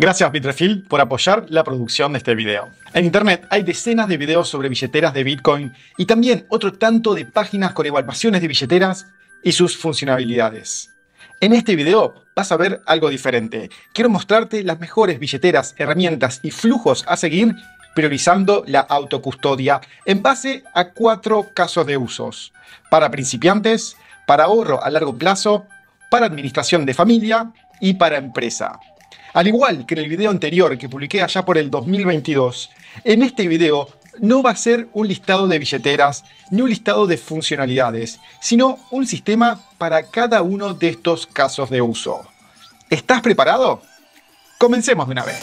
Gracias Bitrefill por apoyar la producción de este video. En internet hay decenas de videos sobre billeteras de Bitcoin y también otro tanto de páginas con evaluaciones de billeteras y sus funcionalidades. En este video vas a ver algo diferente. Quiero mostrarte las mejores billeteras, herramientas y flujos a seguir priorizando la autocustodia en base a cuatro casos de usos. Para principiantes, para ahorro a largo plazo, para administración de familia y para empresa. Al igual que en el video anterior que publiqué allá por el 2022, en este video no va a ser un listado de billeteras ni un listado de funcionalidades, sino un sistema para cada uno de estos casos de uso. ¿Estás preparado? Comencemos de una vez.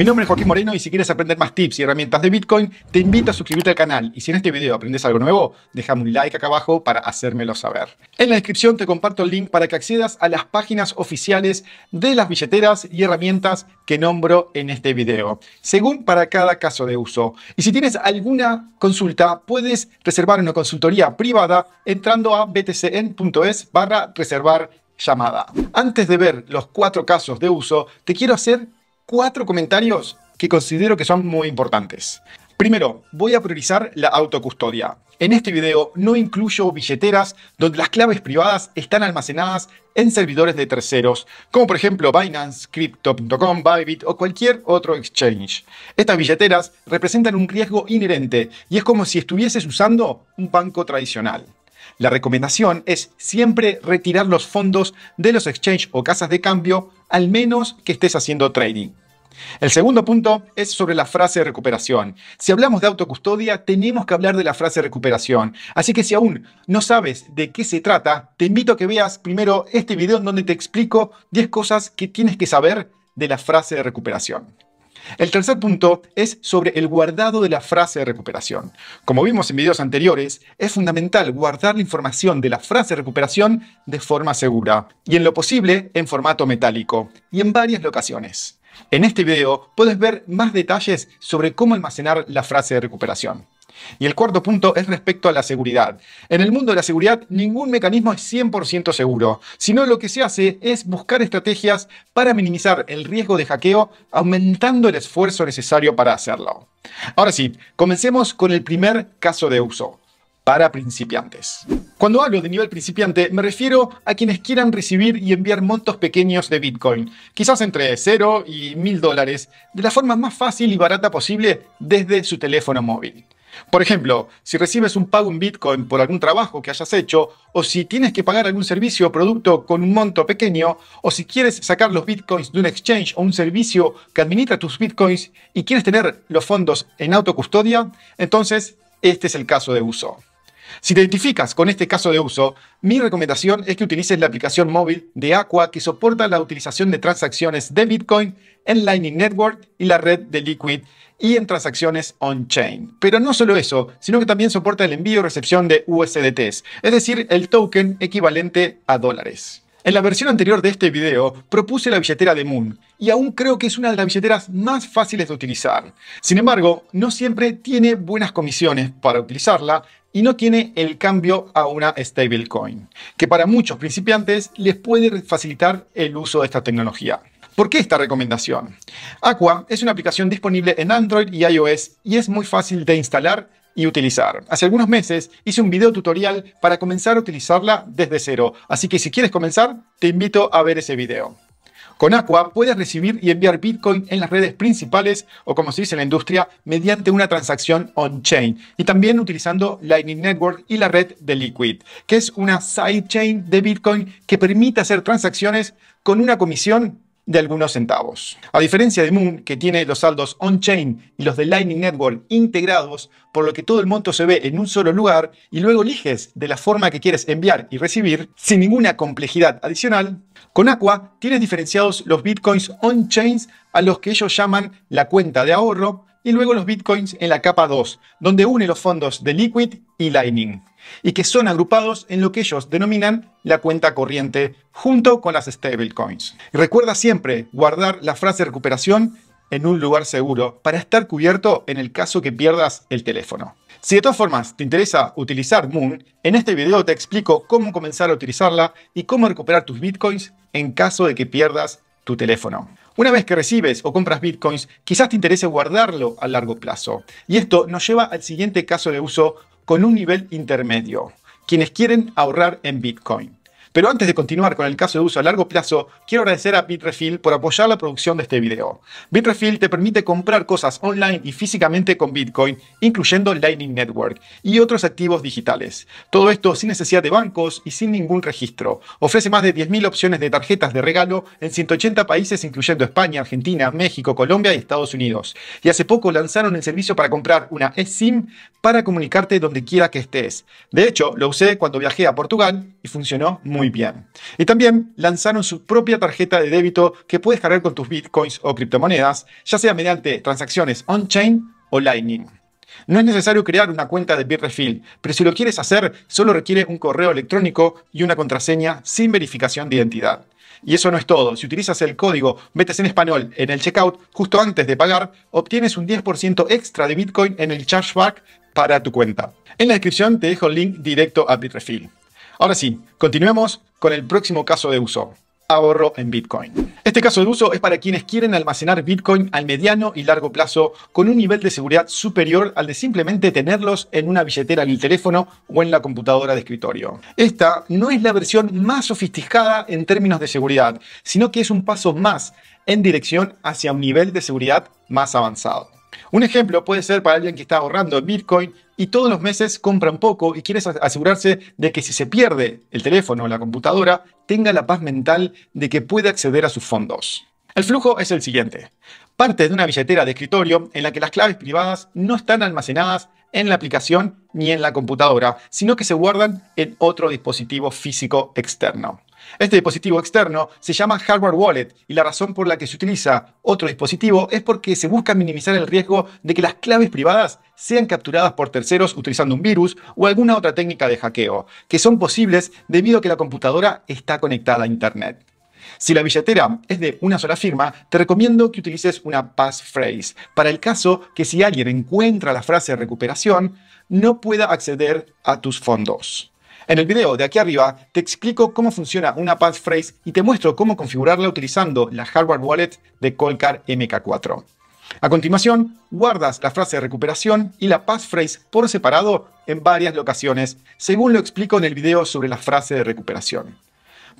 Mi nombre es Joaquín Moreno y si quieres aprender más tips y herramientas de Bitcoin, te invito a suscribirte al canal. Y si en este video aprendes algo nuevo, déjame un like acá abajo para hacérmelo saber. En la descripción te comparto el link para que accedas a las páginas oficiales de las billeteras y herramientas que nombro en este video, según para cada caso de uso. Y si tienes alguna consulta, puedes reservar una consultoría privada entrando a btcn.es barra reservar llamada. Antes de ver los cuatro casos de uso, te quiero hacer cuatro comentarios que considero que son muy importantes. Primero, voy a priorizar la autocustodia. En este video no incluyo billeteras donde las claves privadas están almacenadas en servidores de terceros, como por ejemplo Binance, Crypto.com, Bybit o cualquier otro exchange. Estas billeteras representan un riesgo inherente y es como si estuvieses usando un banco tradicional. La recomendación es siempre retirar los fondos de los exchange o casas de cambio, al menos que estés haciendo trading. El segundo punto es sobre la frase de recuperación. Si hablamos de autocustodia, tenemos que hablar de la frase de recuperación. Así que si aún no sabes de qué se trata, te invito a que veas primero este video en donde te explico 10 cosas que tienes que saber de la frase de recuperación. El tercer punto es sobre el guardado de la frase de recuperación. Como vimos en videos anteriores, es fundamental guardar la información de la frase de recuperación de forma segura y en lo posible en formato metálico y en varias locaciones. En este video puedes ver más detalles sobre cómo almacenar la frase de recuperación. Y el cuarto punto es respecto a la seguridad. En el mundo de la seguridad, ningún mecanismo es 100% seguro, sino lo que se hace es buscar estrategias para minimizar el riesgo de hackeo, aumentando el esfuerzo necesario para hacerlo. Ahora sí, comencemos con el primer caso de uso para principiantes. Cuando hablo de nivel principiante, me refiero a quienes quieran recibir y enviar montos pequeños de Bitcoin, quizás entre 0 y 1000 dólares, de la forma más fácil y barata posible desde su teléfono móvil. Por ejemplo, si recibes un pago en Bitcoin por algún trabajo que hayas hecho, o si tienes que pagar algún servicio o producto con un monto pequeño, o si quieres sacar los Bitcoins de un exchange o un servicio que administra tus Bitcoins y quieres tener los fondos en autocustodia, entonces este es el caso de uso. Si te identificas con este caso de uso, mi recomendación es que utilices la aplicación móvil de Aqua que soporta la utilización de transacciones de Bitcoin en Lightning Network y la red de Liquid y en transacciones on-chain. Pero no solo eso, sino que también soporta el envío y recepción de USDTs, es decir, el token equivalente a dólares. En la versión anterior de este video propuse la billetera de Moon y aún creo que es una de las billeteras más fáciles de utilizar. Sin embargo, no siempre tiene buenas comisiones para utilizarla y no tiene el cambio a una stablecoin, que para muchos principiantes les puede facilitar el uso de esta tecnología. ¿Por qué esta recomendación? Aqua es una aplicación disponible en Android y iOS y es muy fácil de instalar y utilizar. Hace algunos meses hice un video tutorial para comenzar a utilizarla desde cero, así que si quieres comenzar, te invito a ver ese video. Con Aqua puedes recibir y enviar Bitcoin en las redes principales o como se dice en la industria, mediante una transacción on-chain y también utilizando Lightning Network y la red de Liquid, que es una sidechain de Bitcoin que permite hacer transacciones con una comisión de algunos centavos. A diferencia de Moon, que tiene los saldos on-chain y los de Lightning Network integrados, por lo que todo el monto se ve en un solo lugar y luego eliges de la forma que quieres enviar y recibir, sin ninguna complejidad adicional, con Aqua tienes diferenciados los bitcoins on-chains a los que ellos llaman la cuenta de ahorro, y luego los bitcoins en la capa 2, donde une los fondos de Liquid y Lightning, y que son agrupados en lo que ellos denominan la cuenta corriente, junto con las stablecoins. Recuerda siempre guardar la frase recuperación en un lugar seguro para estar cubierto en el caso que pierdas el teléfono. Si de todas formas te interesa utilizar Moon, en este video te explico cómo comenzar a utilizarla y cómo recuperar tus bitcoins en caso de que pierdas tu teléfono. Una vez que recibes o compras bitcoins, quizás te interese guardarlo a largo plazo. Y esto nos lleva al siguiente caso de uso con un nivel intermedio, quienes quieren ahorrar en bitcoin. Pero antes de continuar con el caso de uso a largo plazo, quiero agradecer a Bitrefill por apoyar la producción de este video. Bitrefill te permite comprar cosas online y físicamente con Bitcoin, incluyendo Lightning Network y otros activos digitales. Todo esto sin necesidad de bancos y sin ningún registro. Ofrece más de 10.000 opciones de tarjetas de regalo en 180 países, incluyendo España, Argentina, México, Colombia y Estados Unidos. Y hace poco lanzaron el servicio para comprar una eSIM para comunicarte donde quiera que estés. De hecho, lo usé cuando viajé a Portugal y funcionó muy muy bien. Y también lanzaron su propia tarjeta de débito que puedes cargar con tus bitcoins o criptomonedas, ya sea mediante transacciones on-chain o Lightning. No es necesario crear una cuenta de Bitrefill, pero si lo quieres hacer, solo requiere un correo electrónico y una contraseña sin verificación de identidad. Y eso no es todo. Si utilizas el código metes en español en el checkout justo antes de pagar, obtienes un 10% extra de Bitcoin en el chargeback para tu cuenta. En la descripción te dejo el link directo a Bitrefill. Ahora sí, continuemos con el próximo caso de uso. Ahorro en Bitcoin. Este caso de uso es para quienes quieren almacenar Bitcoin al mediano y largo plazo con un nivel de seguridad superior al de simplemente tenerlos en una billetera en el teléfono o en la computadora de escritorio. Esta no es la versión más sofisticada en términos de seguridad, sino que es un paso más en dirección hacia un nivel de seguridad más avanzado. Un ejemplo puede ser para alguien que está ahorrando en Bitcoin y todos los meses compra un poco y quiere asegurarse de que si se pierde el teléfono o la computadora, tenga la paz mental de que puede acceder a sus fondos. El flujo es el siguiente. Parte de una billetera de escritorio en la que las claves privadas no están almacenadas en la aplicación ni en la computadora, sino que se guardan en otro dispositivo físico externo. Este dispositivo externo se llama hardware wallet y la razón por la que se utiliza otro dispositivo es porque se busca minimizar el riesgo de que las claves privadas sean capturadas por terceros utilizando un virus o alguna otra técnica de hackeo, que son posibles debido a que la computadora está conectada a Internet. Si la billetera es de una sola firma, te recomiendo que utilices una passphrase, para el caso que si alguien encuentra la frase de recuperación, no pueda acceder a tus fondos. En el video de aquí arriba te explico cómo funciona una passphrase y te muestro cómo configurarla utilizando la hardware wallet de Colcar MK4. A continuación, guardas la frase de recuperación y la passphrase por separado en varias locaciones, según lo explico en el video sobre la frase de recuperación.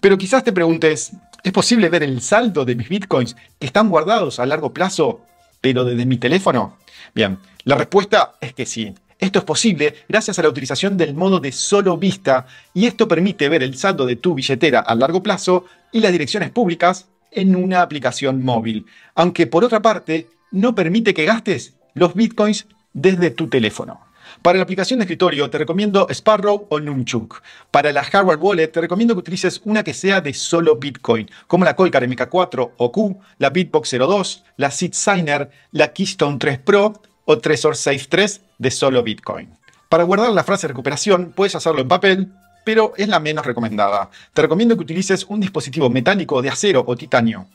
Pero quizás te preguntes, ¿es posible ver el saldo de mis bitcoins que están guardados a largo plazo, pero desde mi teléfono? Bien, la respuesta es que sí. Esto es posible gracias a la utilización del modo de solo vista y esto permite ver el saldo de tu billetera a largo plazo y las direcciones públicas en una aplicación móvil, aunque por otra parte no permite que gastes los bitcoins desde tu teléfono. Para la aplicación de escritorio te recomiendo Sparrow o Nunchuk. Para la hardware wallet te recomiendo que utilices una que sea de solo Bitcoin, como la Colcar MK4 o Q, la Bitbox 02, la SeedSigner, la Keystone 3 Pro o Tresor Safe 3 de solo Bitcoin. Para guardar la frase recuperación puedes hacerlo en papel, pero es la menos recomendada. Te recomiendo que utilices un dispositivo metálico de acero o titanio.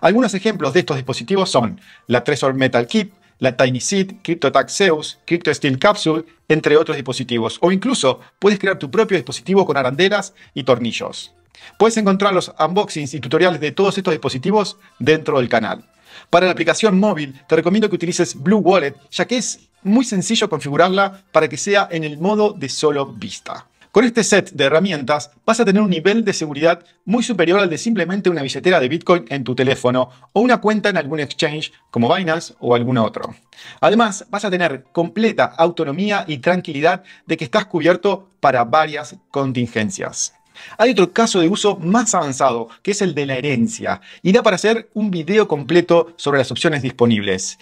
Algunos ejemplos de estos dispositivos son la Tresor Metal Keep, la Tiny Seed, CryptoTag Zeus, Crypto Steel Capsule, entre otros dispositivos. O incluso puedes crear tu propio dispositivo con aranderas y tornillos. Puedes encontrar los unboxings y tutoriales de todos estos dispositivos dentro del canal. Para la aplicación móvil, te recomiendo que utilices Blue Wallet, ya que es muy sencillo configurarla para que sea en el modo de solo vista. Con este set de herramientas vas a tener un nivel de seguridad muy superior al de simplemente una billetera de Bitcoin en tu teléfono o una cuenta en algún exchange como Binance o algún otro. Además, vas a tener completa autonomía y tranquilidad de que estás cubierto para varias contingencias. Hay otro caso de uso más avanzado, que es el de la herencia, y da para hacer un video completo sobre las opciones disponibles.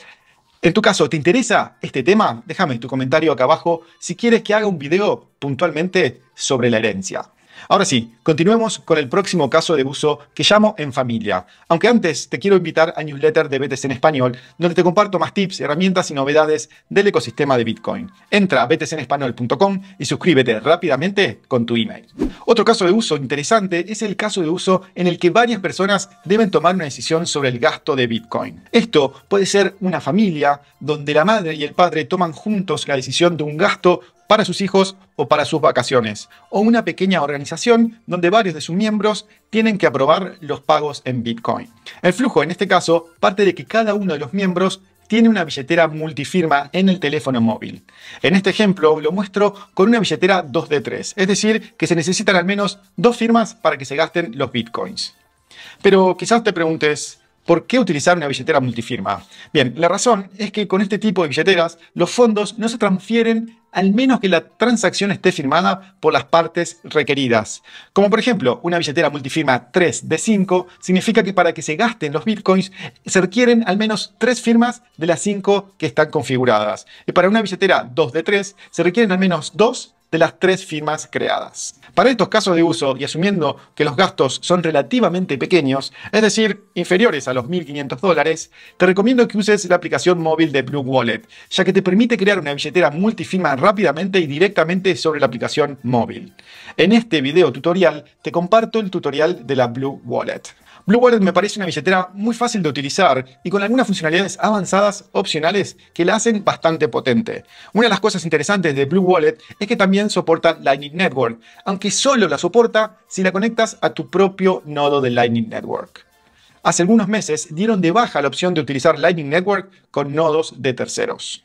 En tu caso, ¿te interesa este tema? Déjame tu comentario acá abajo si quieres que haga un video puntualmente sobre la herencia. Ahora sí, continuemos con el próximo caso de uso que llamo en familia. Aunque antes te quiero invitar a newsletter de BTC en español, donde te comparto más tips, herramientas y novedades del ecosistema de Bitcoin. Entra a btcenespanol.com y suscríbete rápidamente con tu email. Otro caso de uso interesante es el caso de uso en el que varias personas deben tomar una decisión sobre el gasto de Bitcoin. Esto puede ser una familia donde la madre y el padre toman juntos la decisión de un gasto para sus hijos o para sus vacaciones, o una pequeña organización donde varios de sus miembros tienen que aprobar los pagos en Bitcoin. El flujo, en este caso, parte de que cada uno de los miembros tiene una billetera multifirma en el teléfono móvil. En este ejemplo lo muestro con una billetera 2D3, es decir, que se necesitan al menos dos firmas para que se gasten los bitcoins. Pero quizás te preguntes, ¿Por qué utilizar una billetera multifirma? Bien, la razón es que con este tipo de billeteras los fondos no se transfieren al menos que la transacción esté firmada por las partes requeridas. Como por ejemplo, una billetera multifirma 3 de 5 significa que para que se gasten los bitcoins se requieren al menos 3 firmas de las 5 que están configuradas. Y para una billetera 2 de 3 se requieren al menos 2 de las tres firmas creadas. Para estos casos de uso, y asumiendo que los gastos son relativamente pequeños, es decir, inferiores a los 1.500 dólares, te recomiendo que uses la aplicación móvil de Blue Wallet, ya que te permite crear una billetera multifirma rápidamente y directamente sobre la aplicación móvil. En este video tutorial te comparto el tutorial de la Blue Wallet. Blue Wallet me parece una billetera muy fácil de utilizar y con algunas funcionalidades avanzadas opcionales que la hacen bastante potente. Una de las cosas interesantes de Blue Wallet es que también soporta Lightning Network, aunque solo la soporta si la conectas a tu propio nodo de Lightning Network. Hace algunos meses dieron de baja la opción de utilizar Lightning Network con nodos de terceros.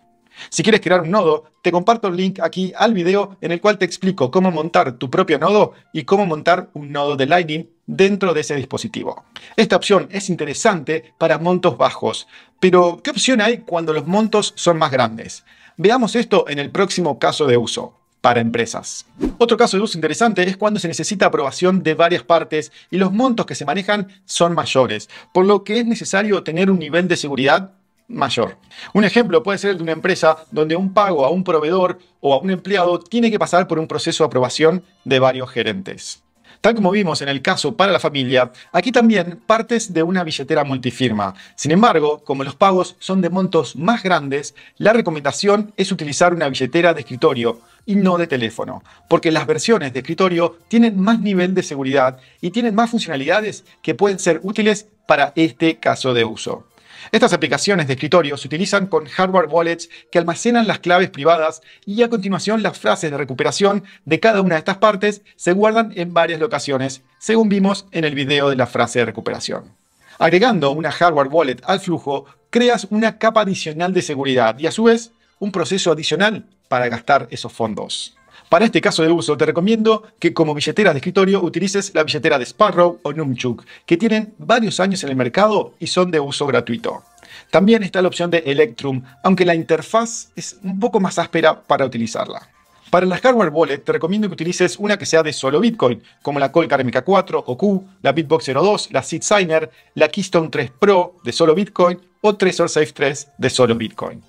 Si quieres crear un nodo, te comparto el link aquí al video en el cual te explico cómo montar tu propio nodo y cómo montar un nodo de Lightning dentro de ese dispositivo. Esta opción es interesante para montos bajos, pero ¿qué opción hay cuando los montos son más grandes? Veamos esto en el próximo caso de uso para empresas. Otro caso de uso interesante es cuando se necesita aprobación de varias partes y los montos que se manejan son mayores, por lo que es necesario tener un nivel de seguridad mayor. Un ejemplo puede ser el de una empresa donde un pago a un proveedor o a un empleado tiene que pasar por un proceso de aprobación de varios gerentes. Tal como vimos en el caso para la familia, aquí también partes de una billetera multifirma. Sin embargo, como los pagos son de montos más grandes, la recomendación es utilizar una billetera de escritorio y no de teléfono, porque las versiones de escritorio tienen más nivel de seguridad y tienen más funcionalidades que pueden ser útiles para este caso de uso. Estas aplicaciones de escritorio se utilizan con hardware wallets que almacenan las claves privadas y a continuación las frases de recuperación de cada una de estas partes se guardan en varias locaciones, según vimos en el video de la frase de recuperación. Agregando una hardware wallet al flujo, creas una capa adicional de seguridad y a su vez un proceso adicional para gastar esos fondos. Para este caso de uso, te recomiendo que como billetera de escritorio utilices la billetera de Sparrow o Numchuk, que tienen varios años en el mercado y son de uso gratuito. También está la opción de Electrum, aunque la interfaz es un poco más áspera para utilizarla. Para las hardware wallet te recomiendo que utilices una que sea de solo Bitcoin, como la Colcar MK4 o Q, la Bitbox 02, la SeedSigner, la Keystone 3 Pro de solo Bitcoin o Trezor Safe 3 de solo Bitcoin.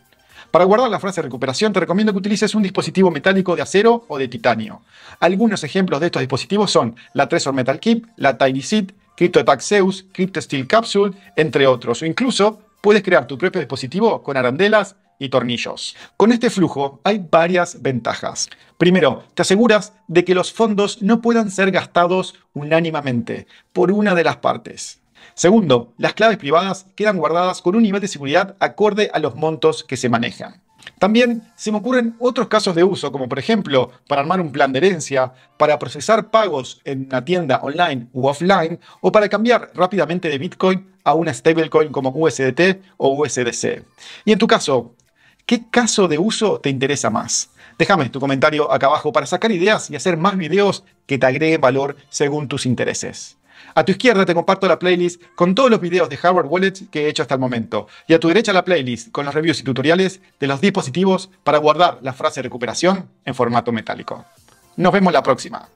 Para guardar la frase de recuperación, te recomiendo que utilices un dispositivo metálico de acero o de titanio. Algunos ejemplos de estos dispositivos son la Trezor Metal Keep, la Tiny Seed, Attack Zeus, Crypto Steel Capsule, entre otros. O incluso puedes crear tu propio dispositivo con arandelas y tornillos. Con este flujo hay varias ventajas. Primero, te aseguras de que los fondos no puedan ser gastados unánimemente por una de las partes. Segundo, las claves privadas quedan guardadas con un nivel de seguridad acorde a los montos que se manejan. También se me ocurren otros casos de uso, como por ejemplo para armar un plan de herencia, para procesar pagos en una tienda online u offline, o para cambiar rápidamente de Bitcoin a una stablecoin como USDT o USDC. Y en tu caso, ¿qué caso de uso te interesa más? Déjame tu comentario acá abajo para sacar ideas y hacer más videos que te agreguen valor según tus intereses. A tu izquierda te comparto la playlist con todos los videos de hardware wallets que he hecho hasta el momento. Y a tu derecha la playlist con los reviews y tutoriales de los dispositivos para guardar la frase recuperación en formato metálico. Nos vemos la próxima.